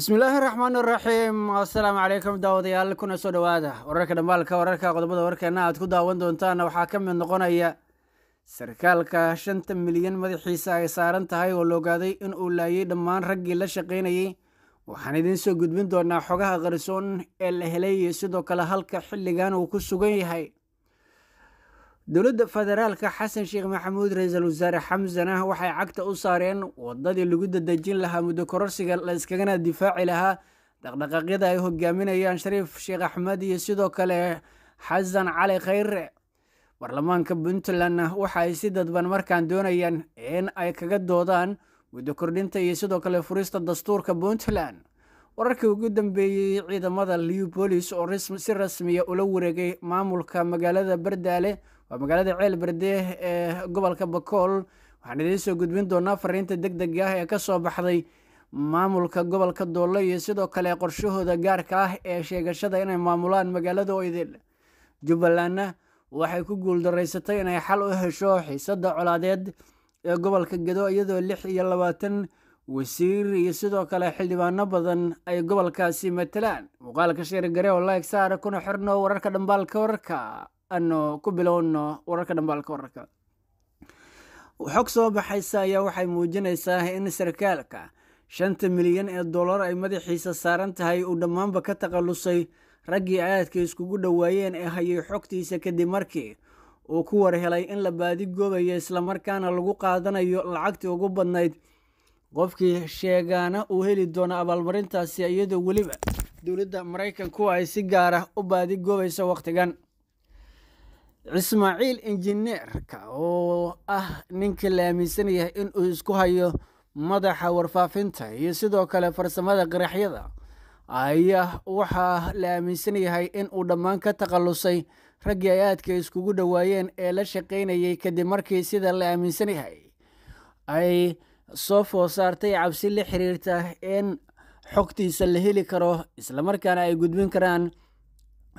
bismillaahi raxmaan raxiim assalaamu calaykum daawadayaal kuna soo dhowaada wararka dhambaalka wararka qodobada warkeena aad ku daawan doontaan waxaa ka mid noqonaya sarkaalka shanta milyan madaxiisa ay saaran tahay oo loogaaday in uu laayay dhammaan raggii la shaqaynayey waxaan idiin soo gudbin doonaa xogaha qarsoon ee la helay iyo sidoo kale halka xilligan uu ku sugan yahay dowladda federaalka xasan sheekh maxamuud ra-iisul wasaare xamsanah waxay cagta u saareen waddadii lagu dadejin lahaa muddo kororsiga la iskagana difaaci lahaa dhaqdhaqaaqyada ay hogaaminayaan shariif sheekh axmed iyo sidoo kale xasan cali khayre baarlamaanka puntlandna waxa ay si dadban markaan doonayaan in ay kaga doodaan muddo kordhinta iyo sidoo kale furista dastuurka puntland wararkii ugu dambeeyey ciidamada leopolis oo si rasmiya ah ula wareegay maamulka magaalada bardaale waa magaalada ceel berde ee gobolka bakool waxaan idiin soo gudbin doonaa fariinta deg dega ah ee ka soo baxday maamulka gobolka doolle iyo sidoo kale qorshahooda gaarka ah ee sheegashada inay maamulaan magaalada oydel jubbalandna waxay ku guuldaraysatay inay xal u hesho xiisadda colaadeed ee gobolka gedo iyadoo lix iyo labaatan wasiir iyo sidoo kale xildhibaano badan ay gobolkaasi matalaan muuqaalka sheer gare oo laegsaar kuna xirno wararka dhambaalka wararka aanu ku bilowno wararka dhambe wararka xog soo baxaysa ayaa waxay muujinaysaa in sarkaalka shanta milyan ee dollar ay madaxiisa saaran tahay uu dhammaanba ka taqalusay raggii aadka iskugu dhowaayeen ee hayay xogtiisa kadib markii uu ku warhelay in la baadigoobayo islamarkaana lagu qaadanayo lacagtii ugu badnayd qofkii sheegaana uu heli doono abaalmarintaasi iyadoo weliba dowladda maraykanku ay si gaar ah u baadigoobayso wakhtigan cismaaciil injineerka oo ah ninka la aaminsan yahay in isku hayo madaxa warfaafinta iyo sidoo kale farsamada qaraxyada ayaa waxaa la aaminsan yahay inuu dhammaan ka takhallusay raggii ay aadka iskugu dhowaayeen ee la shaqaynayay kadib markii sida la aaminsan yahay ay soo foo saartay cabsi la xiriirta in xogtiisa la heli karo islamarkaana ay gudbin karaan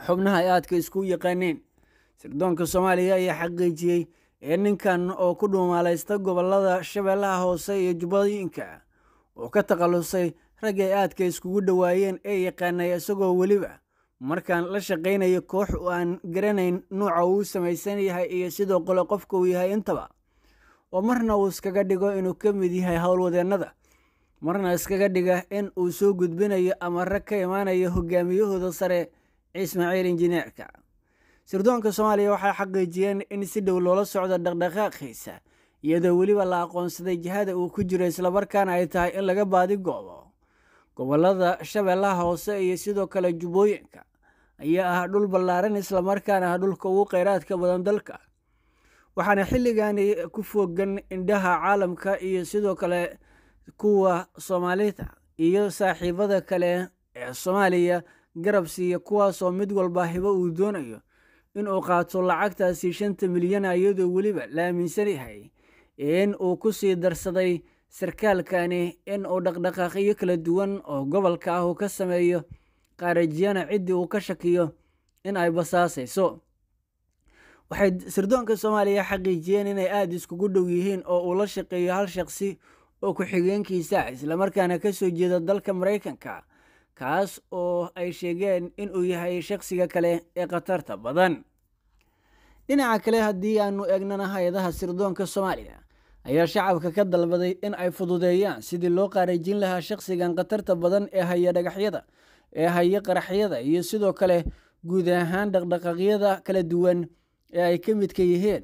xubnaha ay aadka isku yaqaaneen sirdoonka soomaaliya ayaa xaqiijiyey in ninkan oo ku dhuumaalaysta gobolada shabeellaha hoose iyo jubbooyinka uu ka takhallusay rag ay aadka iskugu dhowaayeen ee yaqaanay isagoo weliba markaan la shaqaynayo koox u aan garanayn nuuca uu samaysan yahay iyo sidoo qole qofka uu yahay intaba oo marna uu iskaga dhigo inuu ka mid yahay howlwadeennada marna iskaga dhiga in uu soo gudbinayo ama rag ka imaanayo hogaamiyahooda sare ismaaciil injineerka sirdoonka soomaaliya waxay xaqiijiyeen in si dhow loola socdo dhaqdhaqaaqiisa iyadoo weliba la aqoonsaday jihada uu ku jiro islamarkaana ay tahay in laga baadi goobo gobollada shabeellaha hoose iyo sidoo kale jubbooyinka ayaa ah dhul ballaaran islamarkaana ah dhulka ugu kheyraadka badan dalka waxaana xilligani ku fogan indhaha caalamka iyo sidoo kale kuwa soomaalida iyo saaxiibada kale ee soomaaliya garab siiya kuwaasoo mid walba hibo uu doonayo inuu qaato lacagtaasi shanta milyan ah iyadoo weliba la aaminsan yahay in uu ku sii darsaday sarkaalkani in uu dhaqdhaqaaqyo kala duwan oo gobolka ah uu ka sameeyo qaarajiyana ciddii uu ka shakiyo in ay basaasayso waxay sirdoonka soomaaliya xaqiijiyeen inay aada iskugu dhow yihiin oo uu la shaqeeyo hal shaqsi oo ku-xigeenkiisa ah, islamarkaana ka soo jeeda dalka maraykanka kaas oo ay sheegeen inuu yahay shakhsiga kale ee khatarta badan dhinaca kale haddii aanu eegnana hay-adaha sirdoonka soomaaliya ayaa shacabka ka dalbaday in ay fududeeyaan sidii loo qaarijin lahaa shaqhsigan khatarta badan ee haya dhagaxyada ee haya qaraxyada iyo sidoo kale guud ahaan dhaqdhaqaaqyada kala duwan ee ay ka midka yihiin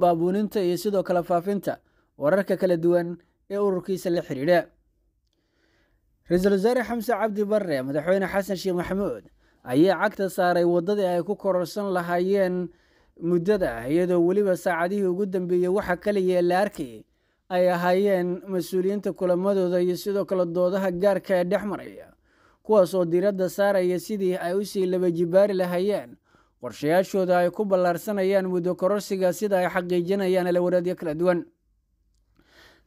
baabuuninta iyo sidoo kale faafinta wararka kala duwan ee ururkiisa la xidhiidha ra-iisul wasaare xamse cabdi barre madaxweyne xasan sheekh maxamuud ayaa cagta saaray waddadii ay ku kororsan lahaayeen muddada iyadoo weliba saacadihii ugu dambeeyey waxa kaliya la arkayay ay ahaayeen mas-uuliyiinta kulamadooda iyo sidoo kale doodaha gaarka ee dhex maraya kuwaas oo diiradda saaraya sidii ay usii jibaari lahaayeen qorshayaashooda ay ku ballaarsanayaan muddo kororsiga sida ay xaqiijinayaan alawaraadyo kala duwan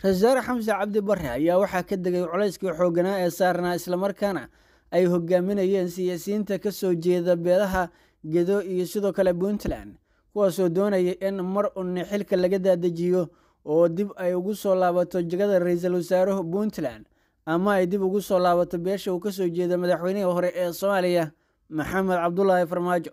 ra-isul xamse cabdi bare ayaa waxaa ka degay culayskii xooganaa ee saarnaa islamarkaana ay hogaaminayeen siyaasiyiinta kasoo jeeda beedaha gedo iyo sidoo kale puntland kuwaasoo doonaya in mar unne xilka laga daadejiyo oo dib ay ugu soo laabato jegada ra-iisul wasaarehu puntland ama ay dib ugu soo laabato beesha uu kasoo jeeda madaxweynihii hore ee soomaaliya maxamed cabdulaahi farmaajo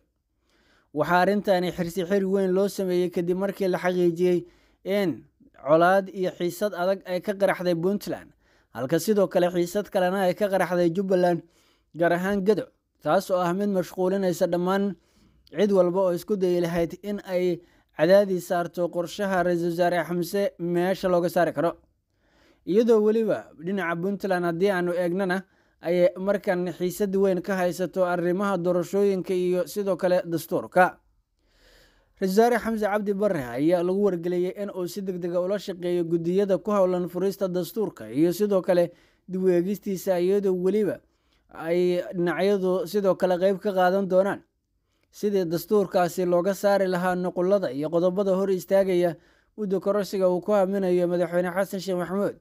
waxaa arrintaani xirsi xir weyn loo sameeyey kadib markii la xaqiijiyey in colaad iyo xiisad adag ay ka qaraxday puntland halka sidoo kale xiisad kalena ay ka qaraxday jubbaland gaar ahaan gado taas oo ah mid mashquulinaysa dhammaan cid walba oo isku dayi lahayd in ay cadaadii saarto qorshaha ra-iisul wasaare xamse meesha looga saari karo iyadoo weliba dhinaca puntland haddii aanu eegnana ayay markan xiisad weyn ka haysato arrimaha doorashooyinka iyo sidoo kale dastuurka ra-isul wasaare xamse cabdi barre ayaa lagu wargeliyey in uu si deg dega ah ula shaqeeyo guddiyada ku howlan furista dastuurka iyo sidoo kale diweegistiisa iyadoo weliba ay dhinacyadu sidoo kale qayb ka qaadan doonaan sidii dastuurkaasi looga saari lahaa nuqulada iyo qodobada hor istaagaya muddo kororsiga uu ku haminayo madaxweyne xasan sheekh maxamuud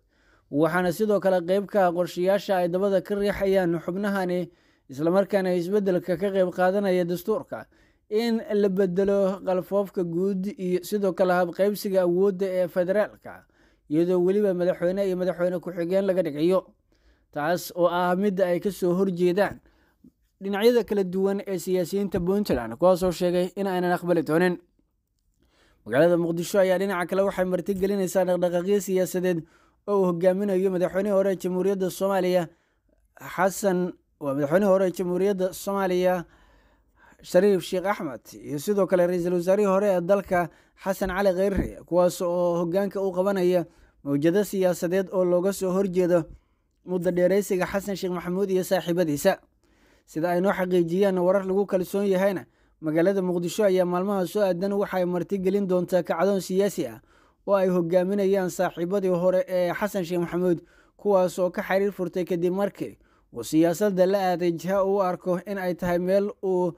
waxaana sidoo kale qeyb ka ah qorshayaasha ay dabada ka riixayaan xubnahani islamarkaana isbeddelka ka qeyb qaadanaya dastuurka in la bedelo qalfoofka guud iyo sidoo kale habqaybsiga awoodda ee federaalka iyadoo weliba madaxweyne iyo madaxweyne ku-xigeen laga dhigayo taas oo ah midda ay kasoo horjeedaan dhinacyada kala duwan ee siyaasiyiinta puntland kuwaasoo sheegay in aynan aqbali doonin magaalada muqdisho ayaa dhinaca kale waxay marti martigelinaysaa dhaqdhaqaaqyo siyaasadeed oo uu hogaaminayo madaxweynihii hore ee jamhuuriyadda soomaaliya xasan waa madaxweynihii hore ee jamhuuriyadda soomaaliya shariif sheekh axmed iyo sidoo kale ra-iisul wasaarihii hore ee dalka xasan cali kheyre kuwaas oo hogaanka u qabanaya mawjado siyaasadeed oo looga soo horjeedo mudda dheereysiga xasan sheekh maxamuud iyo saaxiibadiisa sida ay noo xaqiijiyeen warar lagu kalsoon yahayna magaalada muqdisho ayaa maalmaha soo aadan waxaay martigelin doontaa kacdoon siyaasi ah oo ay hogaaminayaan saaxiibadii hore ee xasan sheekh maxamuud kuwaas oo ka xiriir furtay kadib markii uu siyaasadda la aaday jiha uu arko in ay tahay meel uu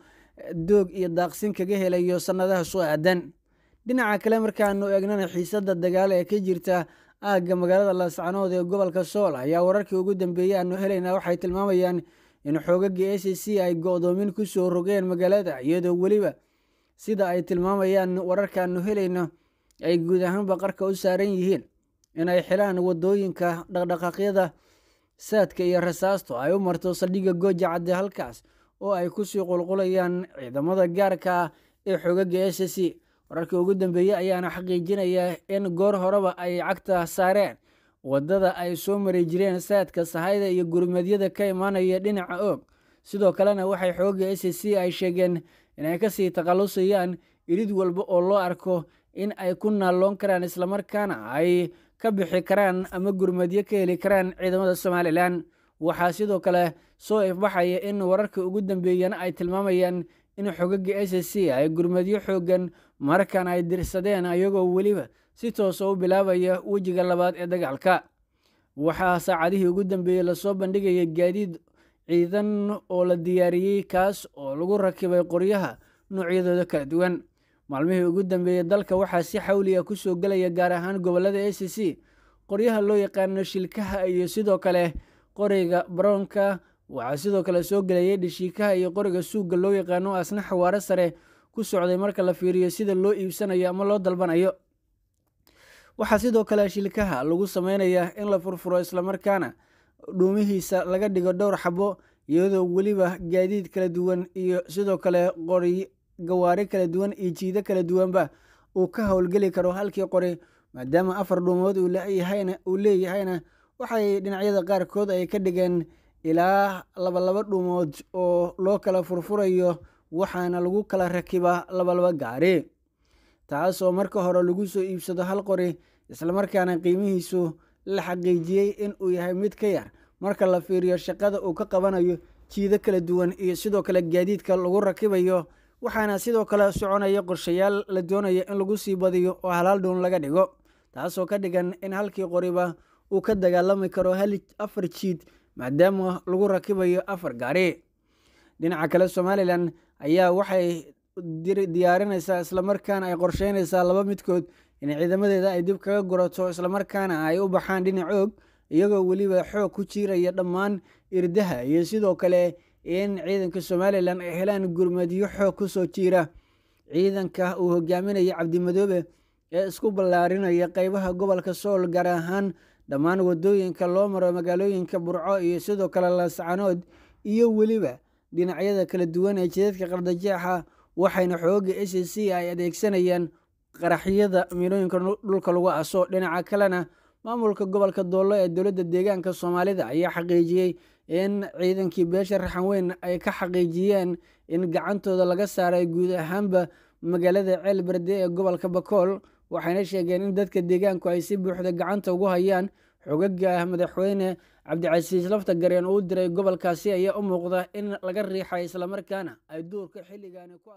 doog iyo daaqsin kaga helayo sannadaha soo aadan dhinaca kale markaanu eegnana xiisada dagaal ee ka jirta aagga magaalada laascanood ee gobolka sool ayaa wararkii ugu dambeeyey aanu helaynaa waxay tilmaamayaan in xoogagga a c ay go-doomin kusoo rogeen magaalada iyadoo weliba sida ay tilmaamayaan wararkaanu helayno ay guud ahaanba qarka u saaran yihiin inay xilaan wadooyinka dhaqdhaqaaqyada saadka iyo rasaasto ay u marto saldhiga gooja halkaas oo ay ku sii qulqulayaan ciidamada gaarka ah ee xoogaga s c wararkii ugu dambeeyey ayaana xaqiijinaya in goor horeba ay cagta saareen waddada ay soo mari jireen saadka sahayda iyo gurmadyada ka imaanaya dhinaca oog sidoo kalena waxay xooga s c ay sheegeen inay sii takhallusayaan irid walba oo loo arko in ay ku naalloon karaan islamarkaana ay ka bixi karaan ama gurmadyo ka heli karaan ciidamada somalilan waxaa sidoo kale soo ifbaxaya in wararka ugu dambeeyana ay tilmaamayaan in xogaga s c ay gurmadyo xooggan mararkan ay dirsadeen ayagoo weliba si toosa ah u bilaabaya wejiga labaad ee dagaalka waxaa saacadihii ugu dambeeyey lasoo bandhigaya gaadiid ciidan oo la diyaariyey kaas oo lagu rakibay qoryaha noocyadooda kala duwan maalmihii ugu dambeeyey dalka waxaa si xawliya kusoo gelaya gaar ahaan gobollada a c c qoryaha loo yaqaano shilkaha iyo sidoo kale qoriga baroonka waxaa sidoo kale soo gelayay dhishiikaha iyo qoriga suugga loo yaqaano asna xawaaro sare ku socday marka la fiiriyo sida loo iibsanayo ama loo dalbanayo waxaa sidoo kale shilkaha lagu sameynayaa in la furfuro islamarkaana dhuumihiisa laga dhigo dhowr xabo iyadoo weliba gaadiid kala duwan iyo sidoo kale qori gawaari kala duwan iyo jiido kala duwanba uu ka howlgeli karo halkii qori maadaama afar dhuumood uu leeyahayna waxay dhinacyada qaarkood ay ka dhigeen ilaa labalaba dhuumood oo loo kala furfurayo waxaana lagu kala rakiba labalaba gaari taasoo marka hore lagu soo iibsado hal qori islamarkaana qiimihiisu la xaqiijiyey in uu yahay mid ka yar marka la fiiriyo shaqada uu ka qabanayo jiido kala duwan iyo sidoo kale gaadiidka lagu rakibayo waxaana sidoo kale soconaya qorshayaal la doonaya in lagu sii badiyo oo halaal dhuun laga dhigo taasoo ka dhigan in halkii qoriba uu ka dagaalami karo hal afar jiid maadaama lagu rakibayo afar gaari dhinaca kale somalilan ayaa waxay diyaarinaysaa islamarkaana ay qorsheynaysaa laba midkood in ciidamadeeda ay dib kaga gurato islamarkaana ay u baxaan dhinac oog iyagoo weliba xoog ku jiiraya dhammaan irdaha iyo sidoo kale in ciidanka somalilan ay helaan gurmadyo xoog kusoo jiira ciidanka uu hogaaminaya cabdimadoobe ee isku ballaarinaya qeybaha gobolka sool gaar ahaan dhammaan waddooyinka loo maro magaalooyinka burco iyo sidoo kale laascanood iyo weliba dhinacyada kala duwan ee jidadka qardajeexa ah, waxayna xooga s c ay adeegsanayaan qaraxyada miinooyinka dhulka lagu aso dhinaca kalena maamulka gobolka doollo ee dowladda deegaanka soomaalida ayaa xaqiijiyey in ciidankii beesha raxanweyn ay ka xaqiijiyeen in gacantooda laga saaray guud ahaanba magaalada ceel berde ee gobolka bakool waxayna sheegeen in dadka deegaanku ay si buuxda gacanta ugu hayaan xogaga madaxweyne cabdicasiis lafta gareen uu diray gobolkaasi ayaa u muuqda in laga riixay islamarkaana ay duurka xilligaani ku